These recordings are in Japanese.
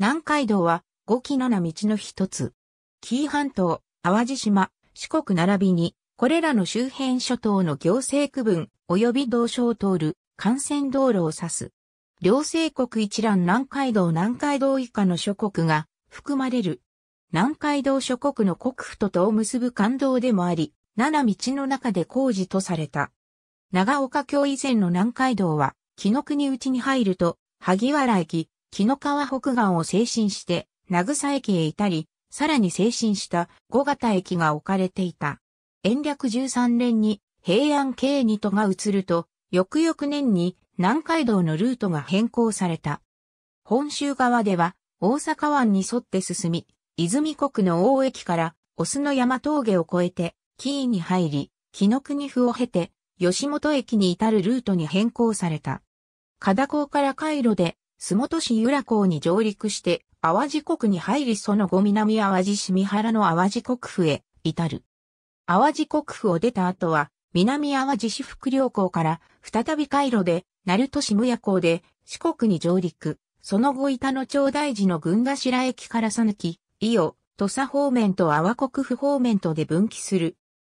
南海道は五期七道の一つ。紀伊半島、淡路島、四国並びに、これらの周辺諸島の行政区分、及び道所を通る幹線道路を指す。両政国一覧南海道南海道以下の諸国が含まれる。南海道諸国の国府ととを結ぶ感道でもあり、七道の中で工事とされた。長岡京以前の南海道は、紀の国内に入ると、萩原駅、木の川北岸を精神して、名草駅へ至り、さらに精神した五型駅が置かれていた。延暦13年に平安京二都が移ると、翌々年に南海道のルートが変更された。本州側では大阪湾に沿って進み、泉国の大駅からオスの山峠を越えて、紀伊に入り、木の国府を経て、吉本駅に至るルートに変更された。加田港から回路で洲本市由良港に上陸して、淡路国に入りその後南淡路市三原の淡路国府へ至る。淡路国府を出た後は、南淡路市福良港から再び回路で、鳴門市無夜港で四国に上陸、その後板野町大寺の群頭駅からさぬき、伊予、土佐方面と淡国府方面とで分岐する。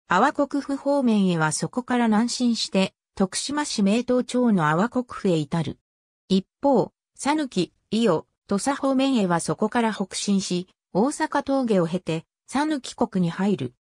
淡国府方面へはそこから南進して、徳島市名東町の淡国府へ至る。一方、さぬき、伊予、土佐方面へはそこから北進し、大阪峠を経て、さぬき国に入る。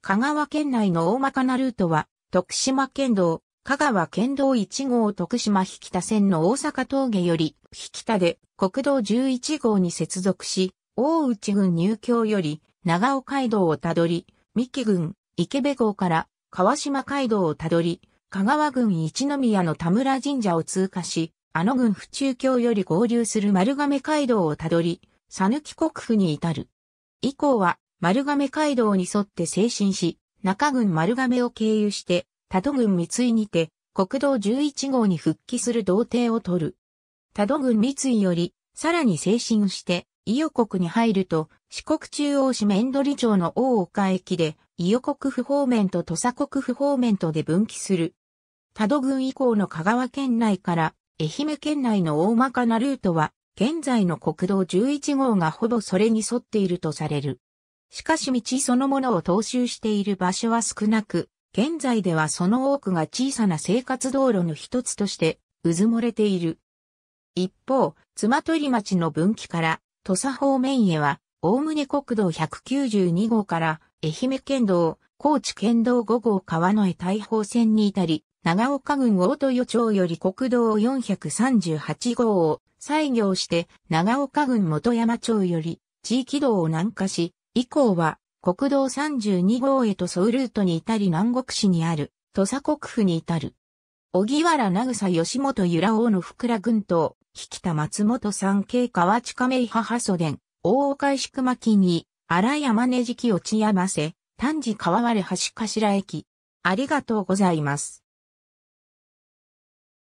香川県内の大まかなルートは、徳島県道、香川県道1号徳島引田線の大阪峠より、引田で国道11号に接続し、大内郡入京より、長尾街道をたどり、三木郡、池辺港から川島街道をたどり、香川郡一宮の田村神社を通過し、あの軍府中京より合流する丸亀街道をたどり、さぬき国府に至る。以降は丸亀街道に沿って精神し、中軍丸亀を経由して、多度郡三井にて、国道11号に復帰する道程を取る。多度郡三井より、さらに精神して、伊予国に入ると、四国中央市面取町の大岡駅で、伊予国府方面と土佐国府方面とで分岐する。多度郡以降の香川県内から、愛媛県内の大まかなルートは、現在の国道11号がほぼそれに沿っているとされる。しかし道そのものを踏襲している場所は少なく、現在ではその多くが小さな生活道路の一つとして、うずもれている。一方、妻取町の分岐から、土佐方面へは、おおむね国道192号から、愛媛県道、高知県道5号川の江大砲線に至り、長岡郡大豊町より国道438号を採用して長岡郡元山町より地域道を南下し、以降は国道32号へとウルートに至り南国市にある土佐国府に至る。小木原長草吉本由良王の福良群島、引田松本山系河内亀井母祖伝、大岡石熊木に、荒山根敷落ち山瀬、丹治川割橋頭駅。ありがとうございます。